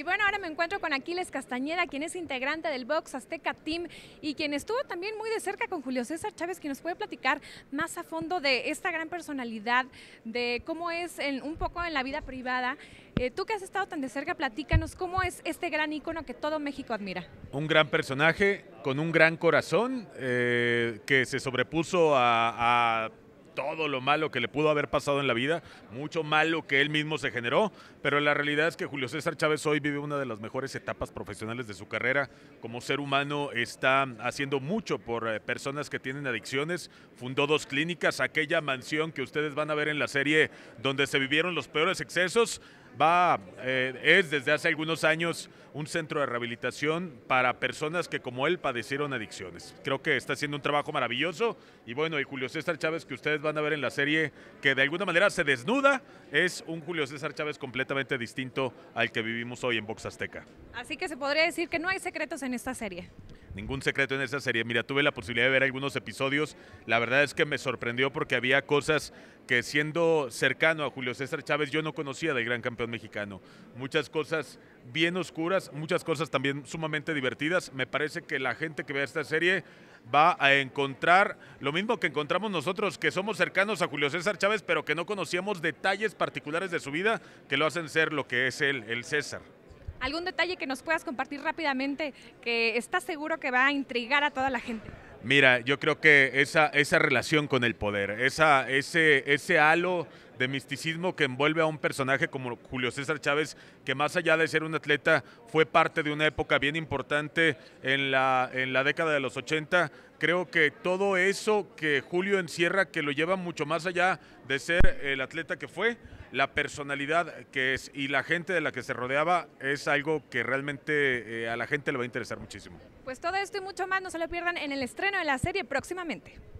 Y bueno, ahora me encuentro con Aquiles Castañeda, quien es integrante del Box Azteca Team y quien estuvo también muy de cerca con Julio César Chávez, quien nos puede platicar más a fondo de esta gran personalidad, de cómo es un poco en la vida privada. Eh, tú que has estado tan de cerca, platícanos cómo es este gran ícono que todo México admira. Un gran personaje con un gran corazón eh, que se sobrepuso a todo lo malo que le pudo haber pasado en la vida, mucho malo que él mismo se generó, pero la realidad es que Julio César Chávez hoy vive una de las mejores etapas profesionales de su carrera. Como ser humano está haciendo mucho por eh, personas que tienen adicciones, fundó dos clínicas, aquella mansión que ustedes van a ver en la serie donde se vivieron los peores excesos, eh, es desde hace algunos años un centro de rehabilitación para personas que como él padecieron adicciones. Creo que está haciendo un trabajo maravilloso y bueno, el Julio César Chávez que ustedes van a ver en la serie que de alguna manera se desnuda, es un Julio César Chávez completamente distinto al que vivimos hoy en Box Azteca. Así que se podría decir que no hay secretos en esta serie ningún secreto en esa serie. Mira, tuve la posibilidad de ver algunos episodios. La verdad es que me sorprendió porque había cosas que siendo cercano a Julio César Chávez yo no conocía del gran campeón mexicano. Muchas cosas bien oscuras, muchas cosas también sumamente divertidas. Me parece que la gente que vea esta serie va a encontrar lo mismo que encontramos nosotros, que somos cercanos a Julio César Chávez, pero que no conocíamos detalles particulares de su vida que lo hacen ser lo que es él, el César. ¿Algún detalle que nos puedas compartir rápidamente que está seguro que va a intrigar a toda la gente? Mira, yo creo que esa, esa relación con el poder, esa, ese, ese halo de misticismo que envuelve a un personaje como Julio César Chávez, que más allá de ser un atleta, fue parte de una época bien importante en la, en la década de los 80. Creo que todo eso que Julio encierra, que lo lleva mucho más allá de ser el atleta que fue, la personalidad que es y la gente de la que se rodeaba es algo que realmente eh, a la gente le va a interesar muchísimo. Pues todo esto y mucho más no se lo pierdan en el estreno de la serie próximamente.